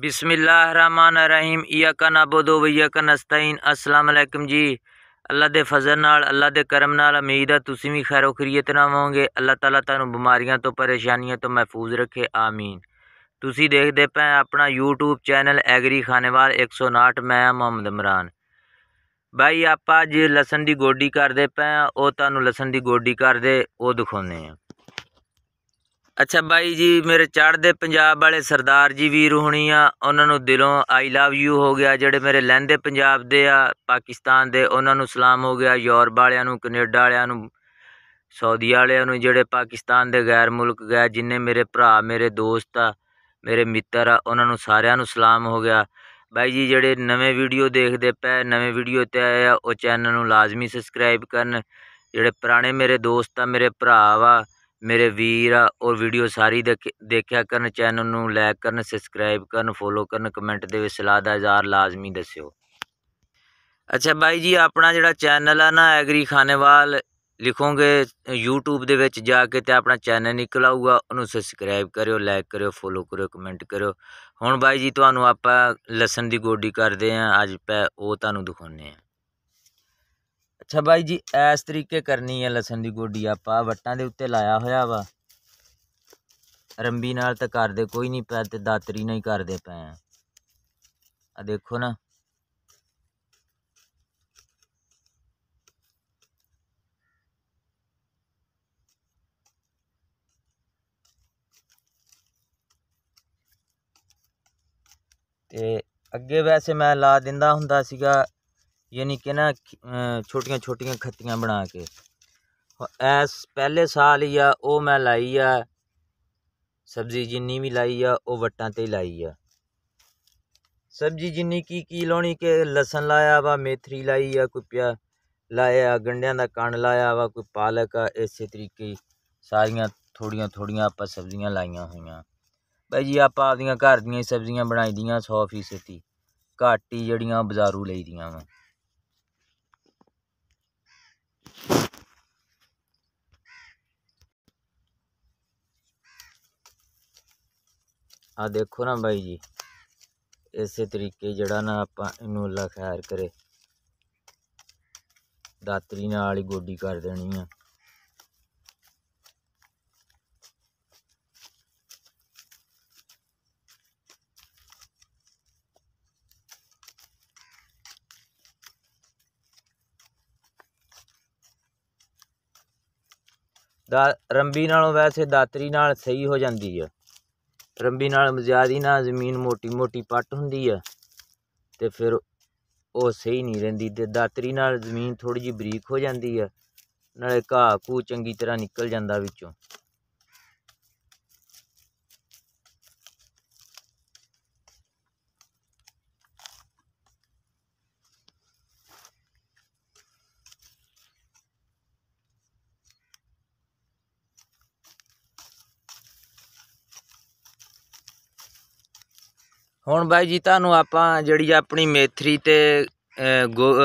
ਬਿਸਮਿਲ੍ਲਾਹਿਰਰਹਿਮਾਨਿਰਰਹੀਮ ਇਯਾਕਾ ਨਾਬੂਦੁ ਵ ਇਯਾਕਾ ਨਸਤਾਈਨ ਅਸਲਾਮ ਅਲੈਕਮ ਜੀ ਅੱਲਾ ਦੇ ਫਜ਼ਲ ਨਾਲ ਅੱਲਾ ਦੇ ਕਰਮ ਨਾਲ ਉਮੀਦ ਹੈ ਤੁਸੀਂ ਵੀ ਖੈਰੋ ਖਰੀਅਤ ਨਾਲ ਹੋਵੋਗੇ ਅੱਲਾ ਤਾਲਾ ਤੁਹਾਨੂੰ ਬਿਮਾਰੀਆਂ ਤੋਂ ਪਰੇਸ਼ਾਨੀਆਂ ਤੋਂ ਮਹਿਫੂਜ਼ ਰੱਖੇ ਆਮੀਨ ਤੁਸੀਂ ਦੇਖਦੇ ਪਏ ਆਪਣਾ YouTube ਚੈਨਲ ਐਗਰੀ ਖਾਨੇਵਾਲ 159 ਮੈਂ ਮੁਹੰਮਦ ਇਮਰਾਨ ਭਾਈ ਆਪਾਂ ਅੱਜ ਲਸਣ ਦੀ ਗੋਡੀ ਕਰਦੇ ਪਏ ਉਹ ਤੁਹਾਨੂੰ ਲਸਣ ਦੀ ਗੋਡੀ ਕਰਦੇ ਉਹ ਦਿਖਾਉਂਦੇ ਆ ਅੱਛਾ ਬਾਈ ਜੀ ਮੇਰੇ ਚੜ੍ਹਦੇ ਪੰਜਾਬ ਵਾਲੇ ਸਰਦਾਰ ਜੀ ਵੀਰ ਹੋਣੀ ਆ ਉਹਨਾਂ ਨੂੰ ਦਿਲੋਂ ਆਈ ਲਵ ਯੂ ਹੋ ਗਿਆ ਜਿਹੜੇ ਮੇਰੇ ਲਹਿੰਦੇ ਪੰਜਾਬ ਦੇ ਆ ਪਾਕਿਸਤਾਨ ਦੇ ਉਹਨਾਂ ਨੂੰ ਸਲਾਮ ਹੋ ਗਿਆ ਯੂਰਪ ਵਾਲਿਆਂ ਨੂੰ ਕੈਨੇਡਾ ਵਾਲਿਆਂ ਨੂੰ ਸਾਊਦੀ ਵਾਲਿਆਂ ਨੂੰ ਜਿਹੜੇ ਪਾਕਿਸਤਾਨ ਦੇ ਗੈਰ ਮੁਲਕ ਗਏ ਜਿੰਨੇ ਮੇਰੇ ਭਰਾ ਮੇਰੇ ਦੋਸਤ ਆ ਮੇਰੇ ਮਿੱਤਰ ਆ ਉਹਨਾਂ ਨੂੰ ਸਾਰਿਆਂ ਨੂੰ ਸਲਾਮ ਹੋ ਗਿਆ ਬਾਈ ਜੀ ਜਿਹੜੇ ਨਵੇਂ ਵੀਡੀਓ ਦੇਖਦੇ ਪਏ ਨਵੇਂ ਵੀਡੀਓ ਤੇ ਆਏ ਆ ਉਹ ਚੈਨਲ ਨੂੰ ਲਾਜ਼ਮੀ ਸਬਸਕ੍ਰਾਈਬ ਕਰਨ ਜਿਹੜੇ ਪੁਰਾਣੇ ਮੇਰੇ ਦੋਸਤ ਆ ਮੇਰੇ ਭਰਾ ਵਾ ਮੇਰੇ ਵੀਰ ਆ ਔਰ ਵੀਡੀਓ ਸਾਰੀ ਦੇਖ ਦੇਖਿਆ ਕਰਨ ਚੈਨਲ ਨੂੰ ਲਾਈਕ ਕਰਨ ਸਬਸਕ੍ਰਾਈਬ ਕਰਨ ਫੋਲੋ ਕਰਨ ਕਮੈਂਟ ਦੇ ਵਿੱਚ ਸਲਾਹ ਦਾ ਇਜ਼ਹਾਰ ਲਾਜ਼ਮੀ ਦੱਸਿਓ ਅੱਛਾ ਬਾਈ ਜੀ ਆਪਣਾ ਜਿਹੜਾ ਚੈਨਲ ਆ ਨਾ ਐਗਰੀ ਖਾਨੇਵਾਲ ਲਿਖੋਗੇ YouTube ਦੇ ਵਿੱਚ ਜਾ ਕੇ ਤੇ ਆਪਣਾ ਚੈਨਲ ਨਿਕਲ ਆਊਗਾ ਉਹਨੂੰ ਸਬਸਕ੍ਰਾਈਬ ਕਰਿਓ ਲਾਈਕ ਕਰਿਓ ਫੋਲੋ ਕਰਿਓ ਕਮੈਂਟ ਕਰਿਓ ਹੁਣ ਬਾਈ ਜੀ ਤੁਹਾਨੂੰ ਆਪਾਂ ਲਸਣ ਦੀ ਗੋਡੀ ਕਰਦੇ ਆਂ ਅੱਜ ਪੈ ਉਹ ਤੁਹਾਨੂੰ ਦਿਖਾਉਨੇ ਆਂ ਅੱਛਾ ਬਾਈ ਜੀ ਇਸ ਤਰੀਕੇ ਕਰਨੀ ਹੈ ਲਸਣ ਦੀ ਗੋਡੀ ਆਪਾਂ ਵੱਟਾਂ ਦੇ ਉੱਤੇ ਲਾਇਆ ਹੋਇਆ ਵਾ ਰੰਬੀ ਨਾਲ ਤਾਂ ਕਰਦੇ ਕੋਈ ਨਹੀਂ ਪੈ ਤੇ ਦਾਤਰੀ ਨਹੀਂ ਕਰਦੇ ਪਏ ਆ ਦੇਖੋ ਨਾ ਤੇ ਅੱਗੇ ਵੈਸੇ ਮੈਂ ਲਾ ਦਿੰਦਾ ਹੁੰਦਾ ਸੀਗਾ यानी कि ना छोटिया छोटिया खत्तियां बना के एस पहले साल ही आ ओह् लाई है सब्जी जिनी भी लाई है वह वटा ते लाई है सब्जी जिनी की की लानी के लसन लाया वा मेथरी लाई आ कोई प्या लाया गंढियां का कण लाया वा कोई पालक इस तरीके सारिया थोड़िया थोड़िया आप सब्जियां लाइया हुई भाई जी आप घर दब्जियां बनाई दी सौ फीसदी घट्ट ही जेह्ड़ियां बजारू ले दी वा ਆ ਦੇਖੋ ਨਾ ਬਾਈ ਜੀ ਇਸੇ ਤਰੀਕੇ ਜਿਹੜਾ ਨਾ ਆਪਾਂ ਇਹਨੂੰ ਅੱਲਾ ਖੈਰ ਕਰੇ ਦਾਤਰੀ ਨਾਲ ਹੀ ਗੋਡੀ ਕਰ ਦੇਣੀ ਆ ਦਾ ਰੰਬੀ ਨਾਲੋਂ ਵੈਸੇ ਦਾਤਰੀ ਨਾਲ ਸਹੀ ਹੋ ਜਾਂਦੀ ਆ ਰੰਬੀ ਨਾਲ ਜ਼ਿਆਦੀ ਨਾ ਜ਼ਮੀਨ ਮੋਟੀ ਮੋਟੀ ਪੱਟ ਹੁੰਦੀ ਆ ਤੇ ਫਿਰ ਉਹ ਸਹੀ ਨਹੀਂ ਰਹਿੰਦੀ ਤੇ ਦਾਤਰੀ ਨਾਲ ਜ਼ਮੀਨ ਥੋੜੀ ਜਿਹੀ ਬਰੀਕ ਹੋ ਜਾਂਦੀ ਆ ਨਾਲੇ ਘਾਹ ਕੂ ਚੰਗੀ ਤਰ੍ਹਾਂ ਨਿਕਲ ਜਾਂਦਾ ਵਿੱਚੋਂ ਹੁਣ ਬਾਈ ਜੀ ਤੁਹਾਨੂੰ ਆਪਾਂ ਜਿਹੜੀ ਆਪਣੀ ਮੇਥਰੀ ਤੇ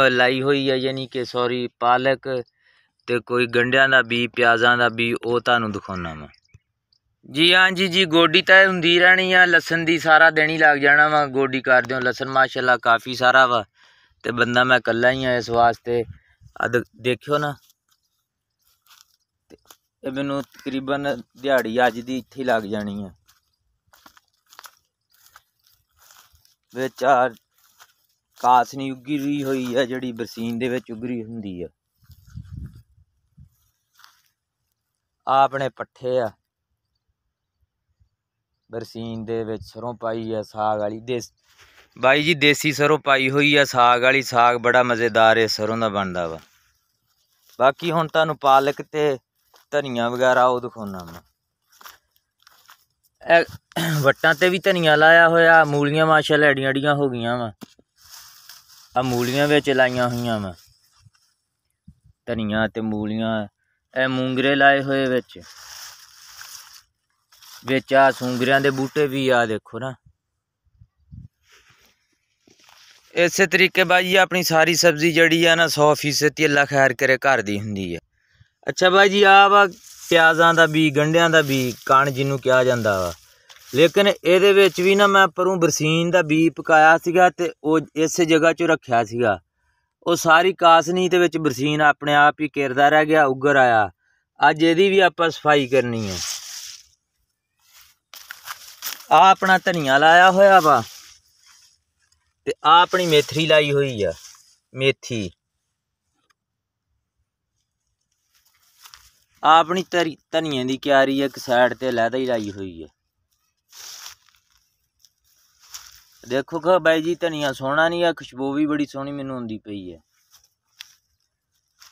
ਲਾਈ ਹੋਈ ਹੈ ਯਾਨੀ ਕਿ ਸੌਰੀ ਪਾਲਕ ਤੇ ਕੋਈ ਗੰਡਿਆਂ ਦਾ ਬੀ ਪਿਆਜ਼ਾਂ ਦਾ ਬੀ ਉਹ ਤੁਹਾਨੂੰ ਦਿਖਾਉਣਾ ਮੈਂ ਜੀ ਹਾਂ ਜੀ ਜੀ ਗੋਡੀ ਤਾਂ ਹੁੰਦੀ ਰਹਿਣੀ ਆ ਲਸਣ ਦੀ ਸਾਰਾ ਦਿਨ ਹੀ ਲੱਗ ਜਾਣਾ ਵਾ ਗੋਡੀ ਕਰ ਦਿਓ ਲਸਣ ਮਾਸ਼ਾਅੱਲਾ ਕਾਫੀ ਸਾਰਾ ਵਾ ਤੇ ਬੰਦਾ ਮੈਂ ਇਕੱਲਾ ਹੀ ਆ ਇਸ ਵਾਸਤੇ ਦੇਖਿਓ ਨਾ ਤੇ ਮੈਨੂੰ ਤਕਰੀਬਨ ਦਿਹਾੜੀ ਅੱਜ ਦੀ ਇੱਥੇ ਲੱਗ ਜਾਣੀ ਆ ਵਿੱਚ ਆ ਕਾਸਨੀ ਉੱਗੀ ਹੋਈ ਆ ਜਿਹੜੀ ਬਰਸੀਨ ਦੇ ਵਿੱਚ ਉੱਗਰੀ ਹੁੰਦੀ ਆ ਆ ਆਪਣੇ ਪੱਠੇ ਆ ਬਰਸੀਨ ਦੇ ਵਿੱਚ ਸਰੋਂ ਪਾਈ ਆ ਸਾਗ ਵਾਲੀ ਦੇ ਬਾਈ ਜੀ ਦੇਸੀ ਸਰੋਂ ਪਾਈ ਹੋਈ ਆ ਸਾਗ ਵਾਲੀ ਸਾਗ ਬੜਾ ਮਜ਼ੇਦਾਰ ਏ ਸਰੋਂ ਦਾ ਬਣਦਾ ਵਾ ਬਾਕੀ ਹੁਣ ਤੁਹਾਨੂੰ ਪਾਲਕ ਤੇ ਧਨੀਆ ਵਗੈਰਾ ਉਹ ਦਿਖਾਉਣਾ ਮੈਂ ਵੱਟਾਂ ਤੇ ਵੀ ਧਨੀਆ ਲਾਇਆ ਹੋਇਆ ਮੂਲੀਆਂ ਮਾਸ਼ਾਅੱਲਾ ਐਡੀਆਂ ਐਡੀਆਂ ਹੋ ਗਈਆਂ ਵਾ ਆ ਮੂਲੀਆਂ ਵਿੱਚ ਲਾਈਆਂ ਹੋਈਆਂ ਵਾ ਧਨੀਆ ਤੇ ਮੂਲੀਆਂ ਇਹ ਮੂੰਗਰੇ ਲਾਏ ਹੋਏ ਵਿੱਚ ਵਿੱਚ ਆ ਸੁੰਗਰਿਆਂ ਦੇ ਬੂਟੇ ਵੀ ਆ ਦੇਖੋ ਨਾ ਇਸੇ ਤਰੀਕੇ ਬਾਈ ਆਪਣੀ ਸਾਰੀ ਸਬਜ਼ੀ ਜਿਹੜੀ ਆ ਨਾ 100% ਅੱਲਾ ਖੈਰ ਕਰੇ ਘਰ ਦੀ ਹੁੰਦੀ ਆ ਅੱਛਾ ਬਾਈ ਜੀ ਆ ਵਾ ਪਿਆਜ਼ਾਂ ਦਾ ਵੀ ਗੰਡਿਆਂ ਦਾ ਵੀ ਕਣ ਜਿਹਨੂੰ ਕਿਹਾ ਜਾਂਦਾ ਵਾ ਲੇਕਿਨ ਇਹਦੇ ਵਿੱਚ ਵੀ ਨਾ ਮੈਂ ਪਰੋਂ ਬਰਸੀਨ ਦਾ ਵੀ ਪਕਾਇਆ ਸੀਗਾ ਤੇ ਉਹ ਇਸੇ ਜਗ੍ਹਾ 'ਚ ਰੱਖਿਆ ਸੀਗਾ ਉਹ ਸਾਰੀ ਕਾਸਨੀ ਦੇ ਵਿੱਚ ਬਰਸੀਨ ਆਪਣੇ ਆਪ ਹੀ ਕਿਰਦਾ ਰਹਿ ਗਿਆ ਉੱਗਰ ਆਇਆ ਅੱਜ ਇਹਦੀ ਵੀ ਆਪਾਂ ਸਫਾਈ ਕਰਨੀ ਹੈ ਆ ਆਪਣਾ ਧਨੀਆ ਲਾਇਆ ਹੋਇਆ ਵਾ ਤੇ ਆ ਆਪਣੀ ਮੇਥਰੀ ਲਾਈ ਹੋਈ ਆ ਮੇਥੀ ਆਪਣੀ ਤਨੀਏ ਦੀ ਕਿਆਰੀ ਇੱਕ ਸਾਈਡ ਤੇ ਲੈਦਾ ਹੀ ਲਾਈ ਹੋਈ ਹੈ ਦੇਖੋ ਕਾ ਬਾਈ ਜੀ ਤਨੀਆ ਸੋਹਣਾ ਨਹੀਂ ਆ ਖੁਸ਼ਬੂ ਵੀ ਬੜੀ ਸੋਹਣੀ ਮੈਨੂੰ ਆਉਂਦੀ ਪਈ ਹੈ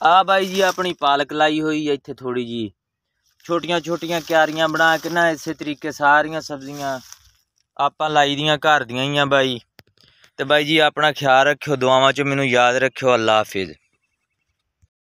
ਆ ਬਾਈ ਜੀ ਆਪਣੀ ਪਾਲਕ ਲਾਈ ਹੋਈ ਹੈ ਇੱਥੇ ਥੋੜੀ ਜੀ ਛੋਟੀਆਂ ਛੋਟੀਆਂ ਕਿਆਰੀਆਂ ਬਣਾ ਕੇ ਨਾ ਇਸੇ ਤਰੀਕੇ ਸਾਰੀਆਂ ਸਬਜ਼ੀਆਂ ਆਪਾਂ ਲਾਈ ਦੀਆਂ ਘਰ ਦੀਆਂ ਹੀ ਆ ਬਾਈ ਤੇ ਬਾਈ ਜੀ ਆਪਣਾ ਖਿਆਲ ਰੱਖਿਓ ਦੁਆਵਾਂ 'ਚ ਮੈਨੂੰ ਯਾਦ ਰੱਖਿਓ ਅੱਲਾ ਹਾਫਿਜ਼